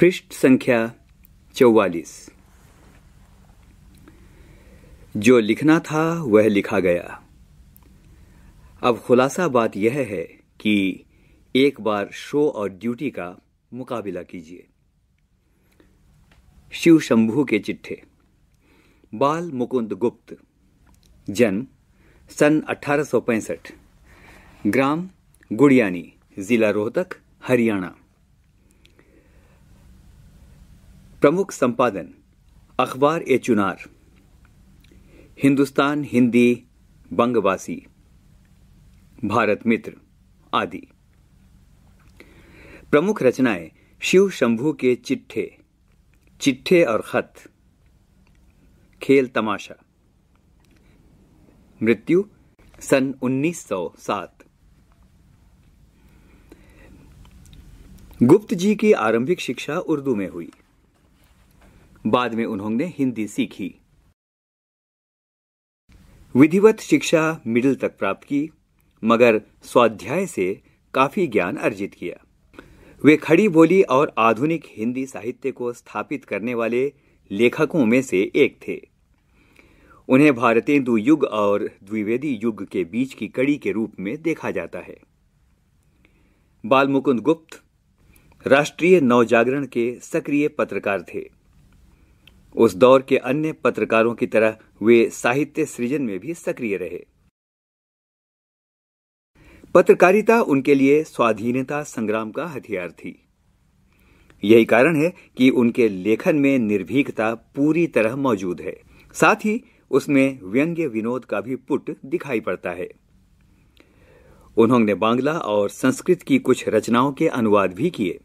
पृष्ठ संख्या चौवालीस जो लिखना था वह लिखा गया अब खुलासा बात यह है कि एक बार शो और ड्यूटी का मुकाबला कीजिए शिव शंभू के चिट्ठे बाल मुकुंद गुप्त जन्म सन अठारह ग्राम गुड़ियानी जिला रोहतक हरियाणा प्रमुख संपादन अखबार ए चुनार हिंदुस्तान हिंदी बंगवासी भारत मित्र आदि प्रमुख रचनाएं शिव शंभू के चिट्ठे चिट्ठे और खत खेल तमाशा मृत्यु सन 1907 गुप्त जी की आरंभिक शिक्षा उर्दू में हुई बाद में उन्होंने हिंदी सीखी विधिवत शिक्षा मिडिल तक प्राप्त की मगर स्वाध्याय से काफी ज्ञान अर्जित किया वे खड़ी बोली और आधुनिक हिंदी साहित्य को स्थापित करने वाले लेखकों में से एक थे उन्हें भारतेंदु युग और द्विवेदी युग के बीच की कड़ी के रूप में देखा जाता है बालमुकुंद गुप्त राष्ट्रीय नवजागरण के सक्रिय पत्रकार थे उस दौर के अन्य पत्रकारों की तरह वे साहित्य सृजन में भी सक्रिय रहे पत्रकारिता उनके लिए स्वाधीनता संग्राम का हथियार थी यही कारण है कि उनके लेखन में निर्भीकता पूरी तरह मौजूद है साथ ही उसमें व्यंग्य विनोद का भी पुट दिखाई पड़ता है उन्होंने बांग्ला और संस्कृत की कुछ रचनाओं के अनुवाद भी किए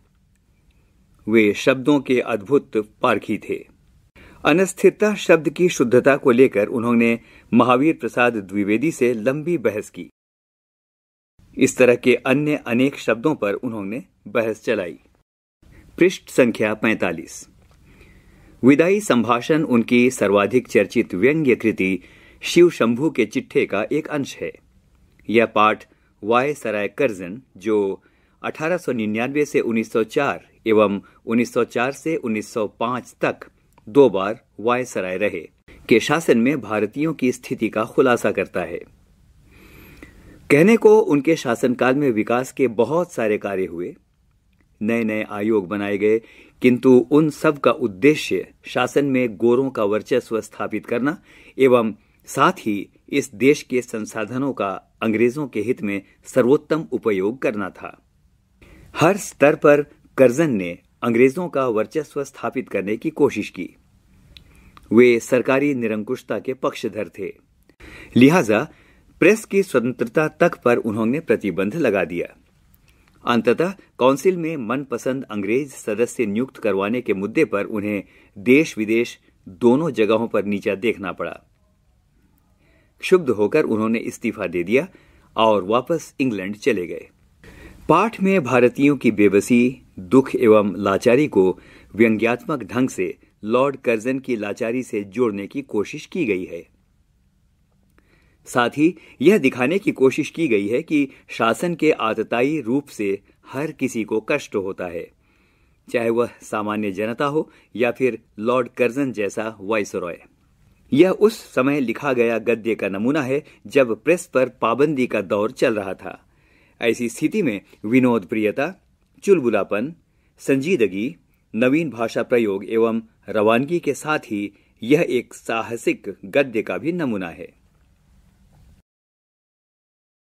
वे शब्दों के अद्भुत पारखी थे अनस्थिरता शब्द की शुद्धता को लेकर उन्होंने महावीर प्रसाद द्विवेदी से लंबी बहस की इस तरह के अन्य अनेक शब्दों पर उन्होंने बहस चलाई पृष्ठ संख्या 45 विदाई संभाषण उनकी सर्वाधिक चर्चित व्यंग्य कृति शिव शंभू के चिट्ठे का एक अंश है यह पाठ वाय सराय कर्जन जो 1899 से 1904 एवं 1904 से 1905 तक दो बार वायसराय रहे के शासन में भारतीयों की स्थिति का खुलासा करता है कहने को उनके शासनकाल में विकास के बहुत सारे कार्य हुए नए नए आयोग बनाए गए किंतु उन सब का उद्देश्य शासन में गोरों का वर्चस्व स्थापित करना एवं साथ ही इस देश के संसाधनों का अंग्रेजों के हित में सर्वोत्तम उपयोग करना था हर स्तर पर करजन ने अंग्रेजों का वर्चस्व स्थापित करने की कोशिश की वे सरकारी निरंकुशता के पक्षधर थे लिहाजा प्रेस की स्वतंत्रता तक पर उन्होंने प्रतिबंध लगा दिया अंततः काउंसिल में मनपसंद अंग्रेज सदस्य नियुक्त करवाने के मुद्दे पर उन्हें देश विदेश दोनों जगहों पर नीचा देखना पड़ा क्षुब्ध होकर उन्होंने इस्तीफा दे दिया और वापस इंग्लैंड चले गए पाठ में भारतीयों की बेबसी दुख एवं लाचारी को व्यंग्यात्मक ढंग से लॉर्ड कर्जन की लाचारी से जोड़ने की कोशिश की गई है साथ ही यह दिखाने की कोशिश की गई है कि शासन के आतताई रूप से हर किसी को कष्ट होता है चाहे वह सामान्य जनता हो या फिर लॉर्ड कर्जन जैसा रॉय यह उस समय लिखा गया गद्य का नमूना है जब प्रेस पर पाबंदी का दौर चल रहा था ऐसी स्थिति में विनोद प्रियता चुलबुलापन संजीदगी नवीन भाषा प्रयोग एवं रवानगी के साथ ही यह एक साहसिक गद्य का भी नमूना है